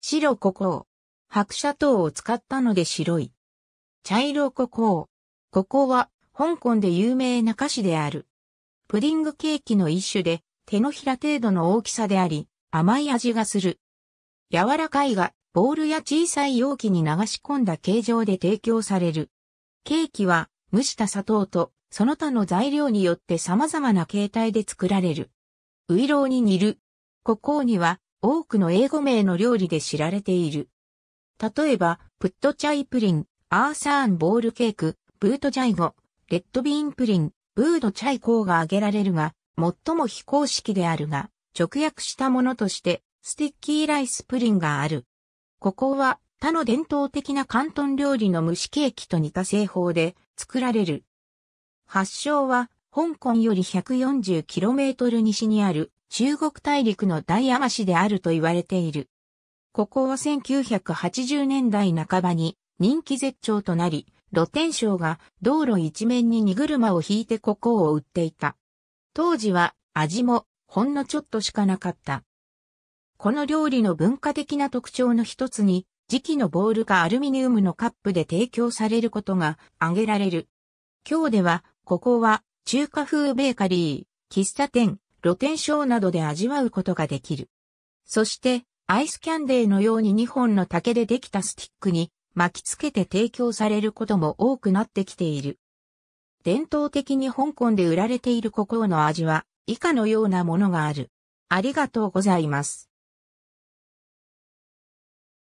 白コウ。白砂糖を使ったので白い。茶色胡紅。ここは香港で有名な菓子である。プディングケーキの一種で手のひら程度の大きさであり甘い味がする。柔らかいがボールや小さい容器に流し込んだ形状で提供される。ケーキは蒸した砂糖とその他の材料によって様々な形態で作られる。ウイローに煮る。コウには多くの英語名の料理で知られている。例えば、プットチャイプリン、アーサーンボールケーク、ブートジャイゴ、レッドビーンプリン、ブードチャイコーが挙げられるが、最も非公式であるが、直訳したものとして、スティッキーライスプリンがある。ここは、他の伝統的な広東料理の蒸しケーキと似た製法で作られる。発祥は、香港より 140km 西にある中国大陸の大山市であると言われている。ここは1980年代半ばに人気絶頂となり、露天商が道路一面に荷車を引いてここを売っていた。当時は味もほんのちょっとしかなかった。この料理の文化的な特徴の一つに、磁器のボールがアルミニウムのカップで提供されることが挙げられる。今日では、ここは中華風ベーカリー、喫茶店、露天商などで味わうことができる。そして、アイスキャンデーのように2本の竹でできたスティックに巻き付けて提供されることも多くなってきている。伝統的に香港で売られているココアの味は以下のようなものがある。ありがとうございます。